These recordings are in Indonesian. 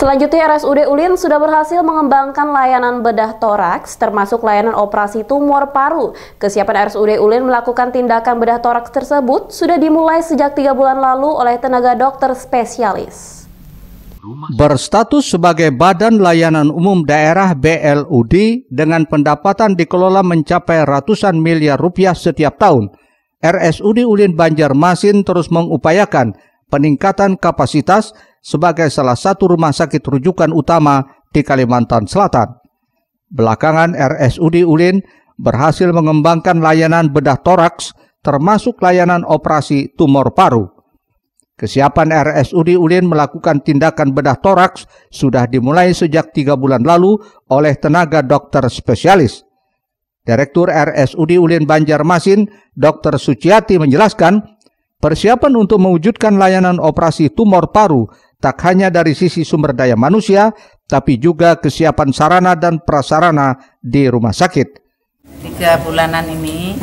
Selanjutnya RSUD Ulin sudah berhasil mengembangkan layanan bedah toraks termasuk layanan operasi tumor paru. Kesiapan RSUD Ulin melakukan tindakan bedah toraks tersebut sudah dimulai sejak tiga bulan lalu oleh tenaga dokter spesialis. Berstatus sebagai Badan Layanan Umum Daerah BLUD dengan pendapatan dikelola mencapai ratusan miliar rupiah setiap tahun, RSUD Ulin Banjarmasin terus mengupayakan peningkatan kapasitas sebagai salah satu rumah sakit rujukan utama di Kalimantan Selatan. Belakangan RSUD Ulin berhasil mengembangkan layanan bedah toraks termasuk layanan operasi tumor paru. Kesiapan RSUD Ulin melakukan tindakan bedah toraks sudah dimulai sejak tiga bulan lalu oleh tenaga dokter spesialis. Direktur RSUD Ulin Banjarmasin, Dr. Suciati menjelaskan Persiapan untuk mewujudkan layanan operasi tumor paru tak hanya dari sisi sumber daya manusia, tapi juga kesiapan sarana dan prasarana di rumah sakit. Tiga bulanan ini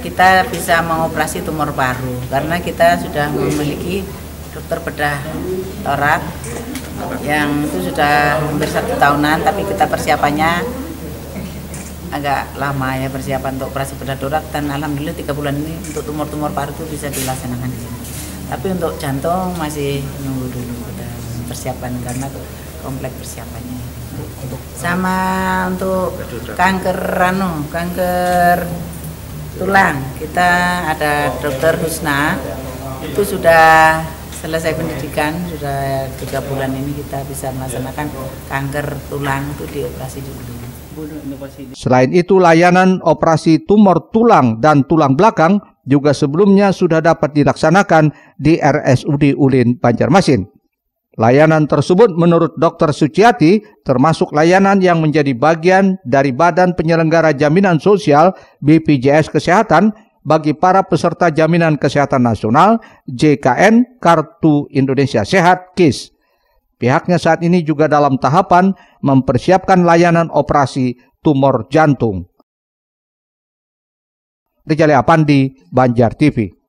kita bisa mengoperasi tumor paru karena kita sudah memiliki dokter bedah torak yang itu sudah hampir satu tahunan, tapi kita persiapannya agak lama ya persiapan untuk operasi bedah darurat dan alhamdulillah tiga bulan ini untuk tumor-tumor paru itu bisa dilaksanakan di sini. Tapi untuk jantung masih nunggu dulu persiapan karena kompleks persiapannya. sama untuk kanker ranu, kanker tulang kita ada oh, ya. dokter Husna itu sudah selesai pendidikan sudah tiga bulan ini kita bisa melaksanakan kanker tulang itu dioperasi dulu. Selain itu, layanan operasi tumor tulang dan tulang belakang juga sebelumnya sudah dapat dilaksanakan di RSUD Ulin Banjarmasin. Layanan tersebut menurut Dr. Suciati termasuk layanan yang menjadi bagian dari Badan Penyelenggara Jaminan Sosial BPJS Kesehatan bagi para peserta Jaminan Kesehatan Nasional JKN Kartu Indonesia Sehat KIS. Pihaknya saat ini juga dalam tahapan mempersiapkan layanan operasi tumor jantung. Rijali Apandi, Banjar TV.